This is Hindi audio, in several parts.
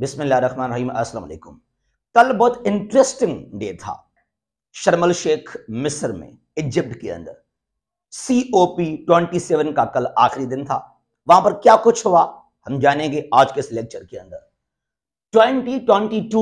बिसमीम असलकुम कल बहुत इंटरेस्टिंग डे था शर्मल शेख मिस्र में इजिप्ट के अंदर C O P twenty seven का कल आखिरी दिन था वहां पर क्या कुछ हुआ हम जानेंगे आज के इस लेक्चर के अंदर 2022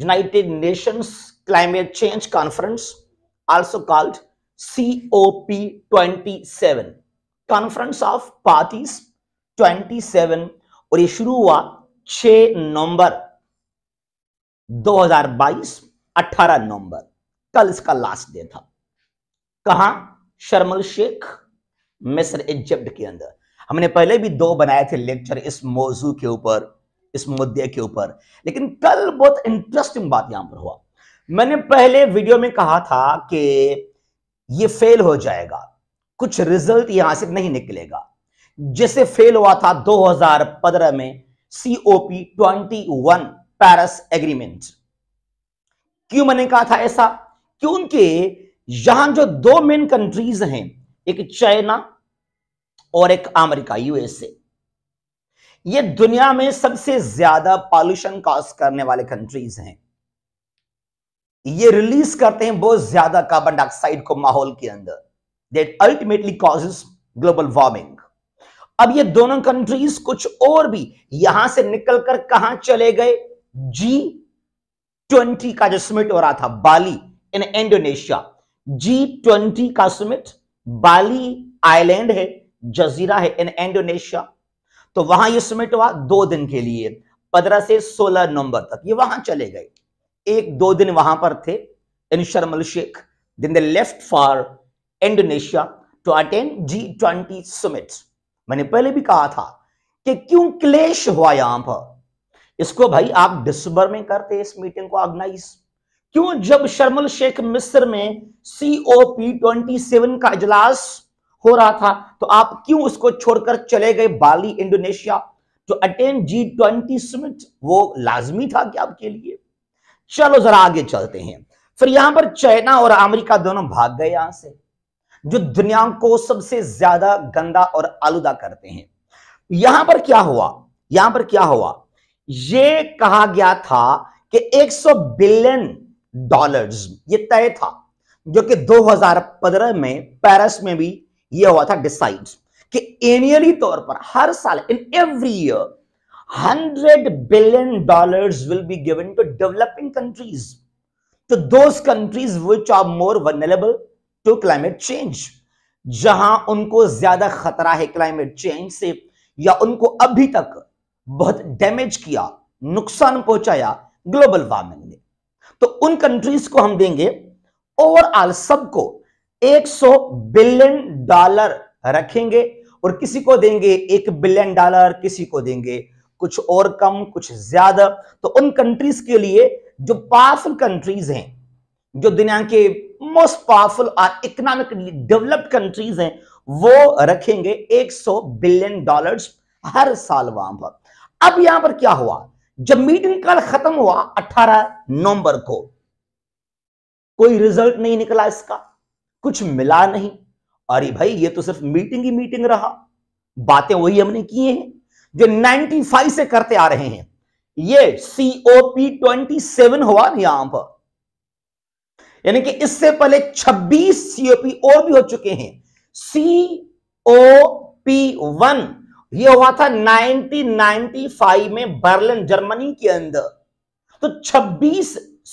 United Nations climate change conference also called C O P twenty seven conference of parties seven और ये शुरू हुआ छ नवंबर 2022 18 नवंबर कल इसका लास्ट डे था कहा शर्मल शेख मिस्र इजिप्ट के अंदर हमने पहले भी दो बनाए थे लेक्चर इस मौजू के ऊपर इस मुद्दे के ऊपर लेकिन कल बहुत इंटरेस्टिंग बात यहां पर हुआ मैंने पहले वीडियो में कहा था कि ये फेल हो जाएगा कुछ रिजल्ट यहां से नहीं निकलेगा जैसे फेल हुआ था 2015 में COP twenty one Paris agreement क्यों मैंने कहा था ऐसा क्योंकि यहां जो दो मेन कंट्रीज हैं एक चाइना और एक अमेरिका यूएसए ये दुनिया में सबसे ज्यादा पॉल्यूशन कॉज करने वाले कंट्रीज हैं ये रिलीज करते हैं बहुत ज्यादा कार्बन डाइऑक्साइड को माहौल के अंदर that ultimately causes global warming अब ये दोनों कंट्रीज कुछ और भी यहां से निकलकर कहां चले गए जी ट्वेंटी का जो समिट हो रहा था Bali in Indonesia G twenty का समिट बाली आइलैंड है जजीरा है इन इंडोनेशिया तो वहां ये समिट हुआ दो दिन के लिए पंद्रह से सोलह नवंबर तक ये वहां चले गए एक दो दिन वहां पर थे इन Sharm el Sheikh then the left for Indonesia to attend G twenty summits मैंने पहले भी कहा था कि क्यों क्लेश हुआ यहां पर इसको भाई आप दिसंबर में करते इस मीटिंग को ऑर्गेनाइज क्यों जब शर्मल शेख मिस्र में सीओपी ट्वेंटी सेवन का इजलास हो रहा था तो आप क्यों उसको छोड़कर चले गए बाली इंडोनेशिया जो अटेंड जी ट्वेंटी समिट वो लाजमी था क्या आपके लिए चलो जरा आगे चलते हैं फिर यहां पर चाइना और अमेरिका दोनों भाग गए यहां से जो दुनिया को सबसे ज्यादा गंदा और आलूदा करते हैं यहां पर क्या हुआ यहां पर क्या हुआ ये कहा गया था कि 100 बिलियन डॉलर्स ये तय था जो कि 2015 में पेरिस में भी ये हुआ था डिसाइड कि एनियली तौर पर हर साल in every year hundred billion dollars will be given to developing countries to those countries which are more vulnerable to climate change जहां उनको ज्यादा खतरा है क्लाइमेट चेंज से या उनको अभी तक बहुत डैमेज किया नुकसान पहुंचाया ग्लोबल वार्मिंग ने तो उन कंट्रीज को हम देंगे ओवरऑल सबको 100 बिलियन डॉलर रखेंगे और किसी को देंगे एक बिलियन डॉलर किसी को देंगे कुछ और कम कुछ ज्यादा तो उन कंट्रीज के लिए जो पावरफुल कंट्रीज हैं जो दुनिया के मोस्ट पावरफुल और इकोनॉमिकली डेवलप्ड कंट्रीज हैं वो रखेंगे 100 बिलियन डॉलर्स हर साल वहां पर अब यहां पर क्या हुआ जब मीटिंग कल खत्म हुआ 18 नवंबर को कोई रिजल्ट नहीं निकला इसका कुछ मिला नहीं अरे भाई ये तो सिर्फ मीटिंग ही मीटिंग रहा बातें वही हमने किए हैं जो 95 से करते आ रहे हैं ये सीओपी सेवन हुआ यहां पर यानी कि इससे पहले 26 सीओपी और भी हो चुके हैं सीओपी वन ये हुआ था 1995 में बर्लिन जर्मनी के अंदर तो 26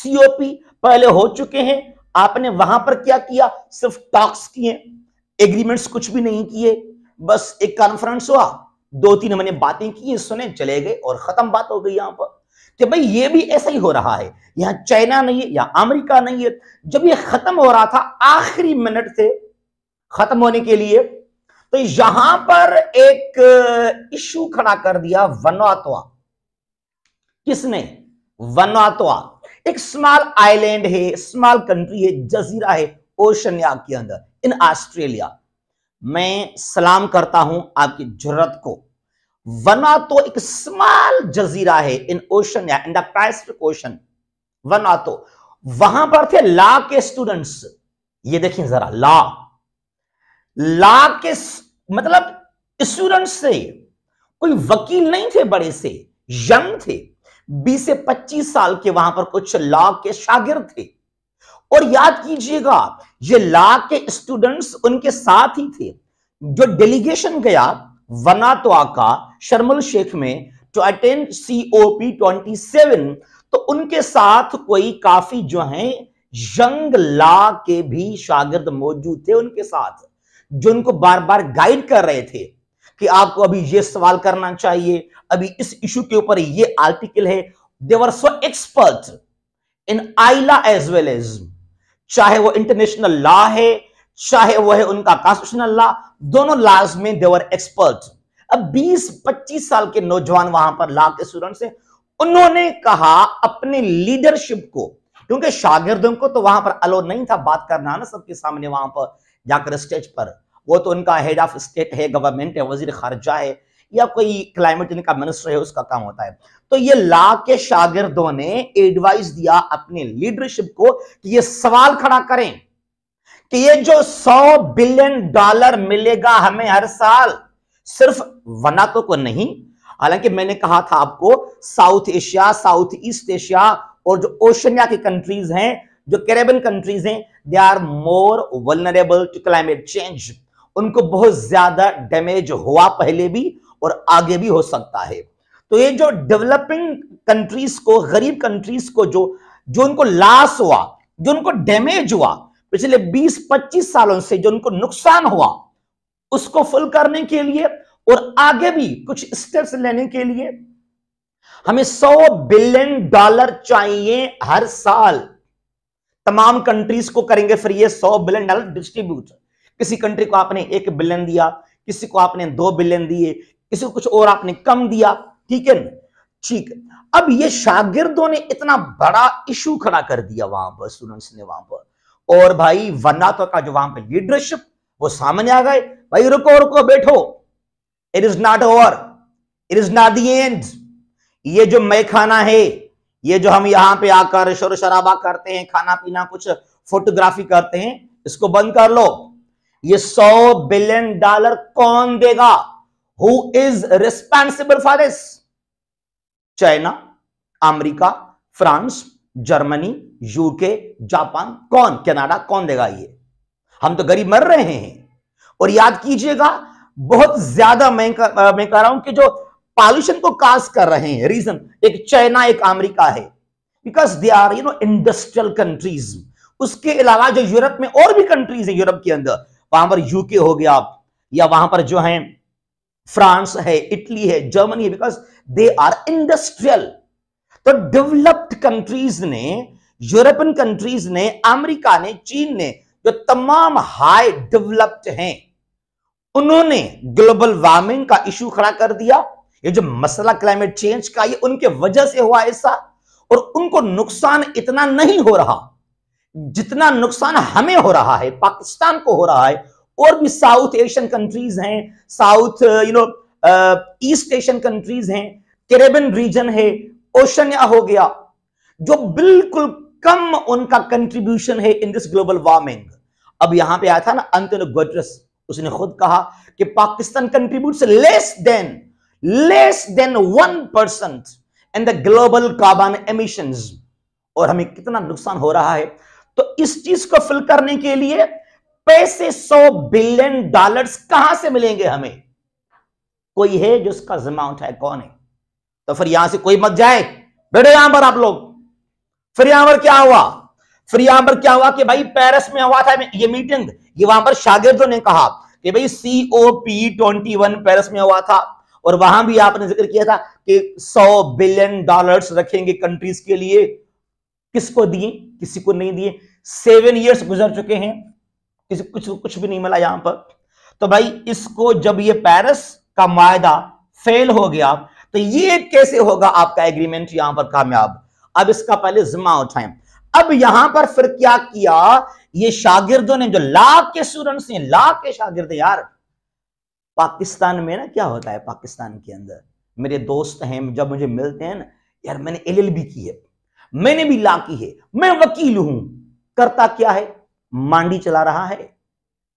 सीओपी पहले हो चुके हैं आपने वहां पर क्या किया सिर्फ टॉक्स किए एग्रीमेंट्स कुछ भी नहीं किए बस एक कॉन्फ्रेंस हुआ दो तीन मैंने बातें की सुने चले गए और खत्म बात हो गई यहां पर कि भाई ये भी ऐसा ही हो रहा है यहाँ चाइना नहीं है यहाँ अमेरिका नहीं है जब ये खत्म हो रहा था आखिरी मिनट से खत्म होने के लिए तो यहां पर एक इशू खड़ा कर दिया वनवातवा किसने वनवातवा एक स्मॉल आइलैंड है स्मॉल कंट्री है जजीरा है ओशनिया के अंदर इन ऑस्ट्रेलिया मैं सलाम करता हूं आपकी जरूरत को वना तो एक स्मॉल जजीरा है इन ओशन या इन द पैसिफिक ओशन वना तो वहां पर थे ला के स्टूडेंट्स ये देखिए जरा ला ला के मतलब स्टूडेंट्स थे कोई वकील नहीं थे बड़े से यंग थे 20 से 25 साल के वहां पर कुछ लॉ के शागिर थे और याद कीजिएगा ये ला के स्टूडेंट्स उनके साथ ही थे जो डेलीगेशन गया वनातोआका शर्मल शेख में टू अटेंड सीओपी सेवन तो उनके साथ कोई काफी जो है यंग ला के भी शागिर्द मौजूद थे उनके साथ जो उनको बार बार गाइड कर रहे थे कि आपको अभी ये सवाल करना चाहिए अभी इस इशू के ऊपर ये आर्टिकल है देवर सो एक्सपर्ट इन आइला एज वेल एज चाहे वो इंटरनेशनल लॉ है चाहे वह उनका कासुशन अल्लाह दोनों लाज में देवर एक्सपर्ट अब 20-25 साल के नौजवान वहां पर ला के स्टूडेंट से उन्होंने कहा अपने लीडरशिप को क्योंकि शागिर्दों को तो वहां पर अलो नहीं था बात करना ना सबके सामने वहां पर जाकर स्टेज पर वो तो उनका हेड ऑफ स्टेट है गवर्नमेंट है वजीर खारजा है या कोई क्लाइमेट इनका मिनिस्टर है उसका काम होता है तो ये ला के शागिर्दों ने एडवाइस दिया अपने लीडरशिप को कि ये सवाल खड़ा करें कि ये जो 100 बिलियन डॉलर मिलेगा हमें हर साल सिर्फ वनातो को नहीं हालांकि मैंने कहा था आपको South Asia South East Asia और जो ओशनिया की कंट्रीज हैं जो कैरेबियन कंट्रीज हैं they are more vulnerable to climate change उनको बहुत ज्यादा डैमेज हुआ पहले भी और आगे भी हो सकता है तो ये जो डेवलपिंग कंट्रीज को गरीब कंट्रीज को जो जो उनको लॉस हुआ जो उनको डैमेज हुआ पिछले 20-25 सालों से जो उनको नुकसान हुआ उसको फुल करने के लिए और आगे भी कुछ स्टेप्स लेने के लिए हमें 100 बिलियन डॉलर चाहिए हर साल तमाम कंट्रीज को करेंगे फिर ये 100 बिलियन डॉलर डिस्ट्रीब्यूट किसी कंट्री को आपने एक बिलियन दिया किसी को आपने दो बिलियन दिए किसी को कुछ और आपने कम दिया ठीक है ठीक अब ये शागिर्दों ने इतना बड़ा इशू खड़ा कर दिया वहां पर स्टूडेंट्स ने वहां पर और भाई तो का जो वहां पर लीडरशिप वो सामने आ गए भाई रुको रुको बैठो it is not over it is not the end ये जो मैं खाना है ये जो हम यहां पे आकर शोर शराबा करते हैं खाना पीना कुछ फोटोग्राफी करते हैं इसको बंद कर लो ये सौ बिलियन डॉलर कौन देगा who is responsible for this China America France Germany UK Japan कौन कनाडा कौन देगा ये हम तो गरीब मर रहे हैं और याद कीजिएगा बहुत ज्यादा मैं कर, मैं कह रहा हूं कि जो पॉल्यूशन को काज कर रहे हैं रीजन एक चाइना एक अमेरिका है because they are you know industrial countries उसके अलावा जो यूरोप में और भी कंट्रीज है यूरोप के अंदर वहां पर यूके हो गया या वहां पर जो है फ्रांस है इटली है जर्मनी है बिकॉज दे आर इंडस्ट्रियल तो डेवलप्ड कंट्रीज ने यूरोपियन कंट्रीज ने अमेरिका ने चीन ने जो तमाम हाई डेवलप्ड हैं उन्होंने ग्लोबल वार्मिंग का इशू खड़ा कर दिया ये जो मसला क्लाइमेट चेंज का ये उनके वजह से हुआ ऐसा और उनको नुकसान इतना नहीं हो रहा जितना नुकसान हमें हो रहा है पाकिस्तान को हो रहा है और भी साउथ एशियन कंट्रीज हैं South you know East Asian countries हैं कैरेबियन रीजन है ओशन हो गया जो बिल्कुल कम उनका कंट्रीब्यूशन है इन दिस ग्लोबल वार्मिंग अब यहां पे आया था ना अंतन गोड्रस उसने खुद कहा कि Pakistan contribute less than less than one percent in the global carbon emission और हमें कितना नुकसान हो रहा है तो इस चीज को फिल करने के लिए पैसे सौ बिलियन डॉलर्स कहां से मिलेंगे हमें कोई है जो उसका जिम्मा उठाए कौन है तो फिर यहां से कोई मत जाए बैठो यहां पर आप लोग फिर यहां पर क्या हुआ फिर यहां पर क्या हुआ कि भाई पेरिस में हुआ था ये मीटिंग ये वहां पर शागिर्दों ने कहा कि भाई पी ट्वेंटी वन पेरिस में हुआ था और वहां भी आपने जिक्र किया था कि 100 बिलियन डॉलर्स रखेंगे कंट्रीज के लिए किसको दिए किसी को नहीं दिए सेवन ईयर्स गुजर चुके हैं किसी कुछ कुछ भी नहीं मिला यहां पर तो भाई इसको जब ये पेरिस का मायदा फेल हो गया तो ये कैसे होगा आपका एग्रीमेंट यहां पर कामयाब अब इसका पहले जिम्मा उठाए अब यहां पर फिर क्या किया ये शागिर्दों ने जो लाख के स्टूडेंट्स हैं लाख के शागिर्द यार पाकिस्तान में ना क्या होता है पाकिस्तान के अंदर मेरे दोस्त हैं जब मुझे मिलते हैं ना यार मैंने एलएलबी की है मैंने भी ला की है मैं वकील हूं करता क्या है मांडी चला रहा है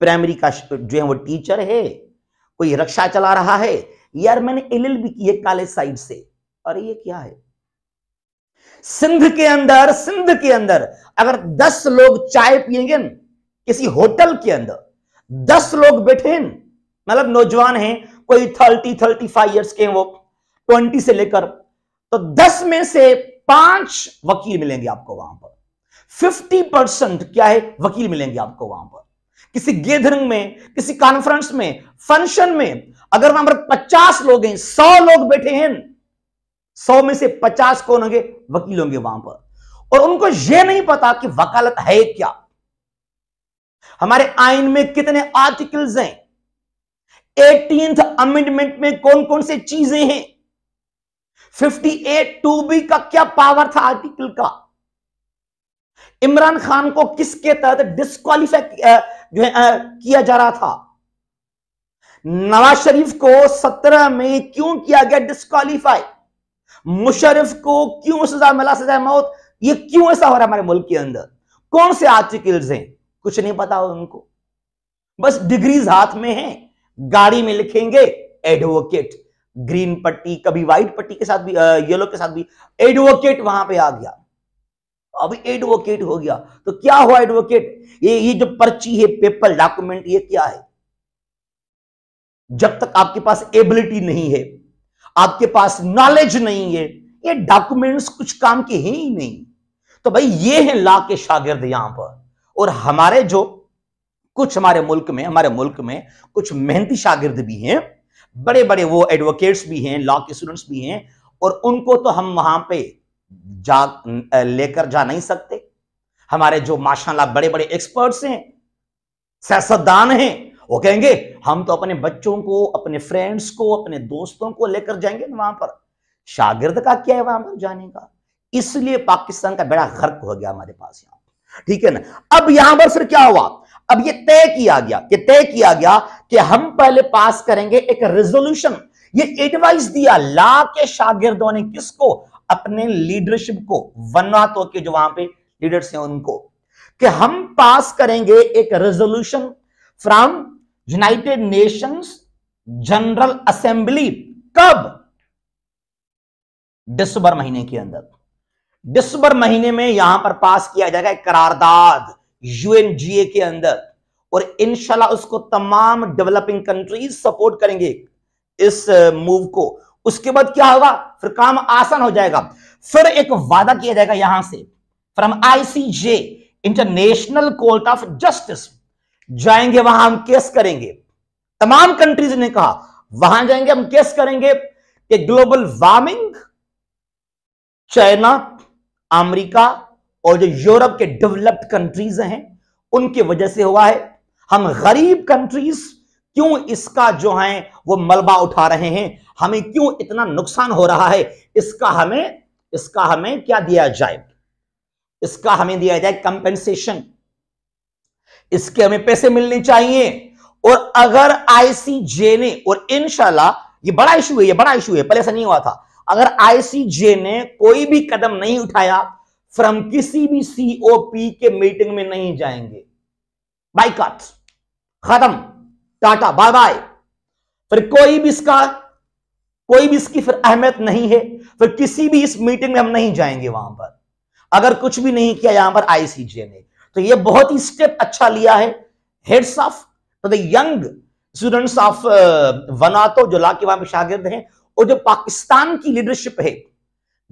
प्राइमरी का जो है वो टीचर है कोई रक्षा चला रहा है यार मैंने एलएलबी की है काले साइड से अरे ये क्या है सिंध के अंदर सिंध के अंदर अगर दस लोग चाय पिएंगे किसी होटल के अंदर दस लोग बैठे मतलब नौजवान हैं कोई थर्टी थर्टी फाइव ईयर्स के हैं वो ट्वेंटी से लेकर तो दस में से पांच वकील मिलेंगे आपको वहां पर फिफ्टी परसेंट क्या है वकील मिलेंगे आपको वहां पर किसी गेदरिंग में किसी कॉन्फ्रेंस में फंक्शन में अगर वहां पर पचास लोग हैं सौ लोग बैठे हैं सौ में से पचास कौन होंगे वकील होंगे वहां पर और उनको यह नहीं पता कि वकालत है क्या हमारे आइन में कितने आर्टिकल्स हैं एटीन अमेंडमेंट में कौन कौन से चीजें हैं फिफ्टी एट टू बी का क्या पावर था आर्टिकल का इमरान खान को किसके तहत डिस्कालीफाई जो है किया जा रहा था नवाज शरीफ को सत्रह में क्यों किया गया डिस्कालीफाई मुशरफ को क्यों सजा मिला सजा मौत ये क्यों ऐसा हो रहा है हमारे मुल्क के अंदर कौन से आर्टिकल्स हैं कुछ नहीं पता उनको बस डिग्रीज हाथ में हैं गाड़ी में लिखेंगे एडवोकेट ग्रीन पट्टी कभी व्हाइट पट्टी के साथ भी येलो के साथ भी एडवोकेट वहां पे आ गया अब एडवोकेट हो गया तो क्या हुआ एडवोकेट ये ये जो पर्ची है पेपर डॉक्यूमेंट ये क्या है जब तक आपके पास एबिलिटी नहीं है आपके पास नॉलेज नहीं है ये डॉक्यूमेंट्स कुछ काम के हैं ही नहीं तो भाई ये है ला के शागिर्द यहां पर और हमारे जो कुछ हमारे मुल्क में हमारे मुल्क में कुछ मेहनती शागिर्द भी हैं बड़े बड़े वो एडवोकेट्स भी हैं लॉ के स्टूडेंट्स भी हैं और उनको तो हम वहां पे जा लेकर जा नहीं सकते हमारे जो माशाला बड़े बड़े एक्सपर्ट्स हैं सियासतदान हैं वो कहेंगे हम तो अपने बच्चों को अपने फ्रेंड्स को अपने दोस्तों को लेकर जाएंगे ना वहां पर शागिर्द का क्या है वहां पर जाने का इसलिए पाकिस्तान का बेड़ा गर्क हो गया हमारे पास यहां ठीक है ना अब यहां पर फिर क्या हुआ अब ये तय किया गया कि तय किया गया कि हम पहले पास करेंगे एक रेजोल्यूशन ये एडवाइस दिया ला के शागिर्दों ने किसको अपने लीडरशिप को वनवात के जो वहां पे लीडर्स हैं उनको कि हम पास करेंगे एक resolution from United Nations General Assembly कब दिसंबर महीने के अंदर दिसंबर महीने में यहां पर पास किया जाएगा एक करारदाद यूएनजीए के अंदर और इनशाला उसको तमाम डेवलपिंग कंट्रीज सपोर्ट करेंगे इस मूव को उसके बाद क्या होगा फिर काम आसान हो जाएगा फिर एक वादा किया जाएगा यहां से from ICJ International Court of Justice जाएंगे वहां हम केस करेंगे तमाम कंट्रीज ने कहा वहां जाएंगे हम केस करेंगे कि ग्लोबल वार्मिंग चाइना अमेरिका और जो यूरोप के डेवलप्ड कंट्रीज हैं उनके वजह से हुआ है हम गरीब कंट्रीज क्यों इसका जो है वो मलबा उठा रहे हैं हमें क्यों इतना नुकसान हो रहा है इसका हमें इसका हमें क्या दिया जाए इसका हमें दिया जाए कंपेंसेशन इसके हमें पैसे मिलने चाहिए और अगर आईसीजे ने और इनशाला ये बड़ा इशू है ये बड़ा इशू है पहले ऐसा नहीं हुआ था अगर आईसीजे ने कोई भी कदम नहीं उठाया फिर हम किसी भी सीओपी के मीटिंग में नहीं जाएंगे बाइकॉट खत्म टाटा बाय बाय फिर कोई भी इसका कोई भी इसकी फिर अहमियत नहीं है फिर किसी भी इस मीटिंग में हम नहीं जाएंगे वहां पर अगर कुछ भी नहीं किया यहां पर आईसीजे ने तो ये बहुत ही स्टेप अच्छा लिया है heads of to the young students of Vanuatu जो लाके वहां पर शागिर्द हैं और जो पाकिस्तान की लीडरशिप है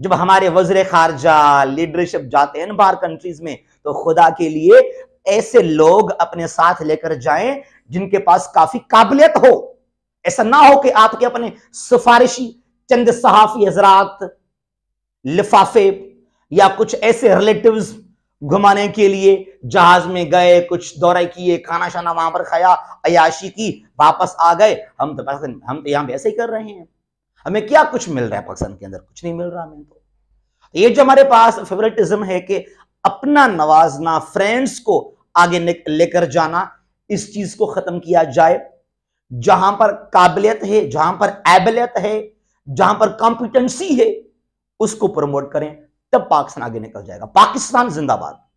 जब हमारे वजरे खारजा लीडरशिप जाते हैं बाहर कंट्रीज में तो खुदा के लिए ऐसे लोग अपने साथ लेकर जाएं जिनके पास काफी काबिलियत हो ऐसा ना हो कि आपके अपने सिफारिशी चंद सहाफी हजरात लिफाफे या कुछ ऐसे रिलेटिव्स घुमाने के लिए जहाज में गए कुछ दौरे किए खाना शाना वहां पर खाया अयाशी की वापस आ गए हम तो हम तो यहां पर ऐसे ही कर रहे हैं हमें क्या कुछ मिल रहा है पाकिस्तान के अंदर कुछ नहीं मिल रहा हमें तो ये जो हमारे पास फेवरेटिज्म है कि अपना नवाजना फ्रेंड्स को आगे लेकर जाना इस चीज को खत्म किया जाए जहां पर काबिलियत है जहां पर एबिलियत है जहां पर कॉम्पिटेंसी है उसको प्रमोट करें तब पाकिस्तान आगे निकल जाएगा पाकिस्तान जिंदाबाद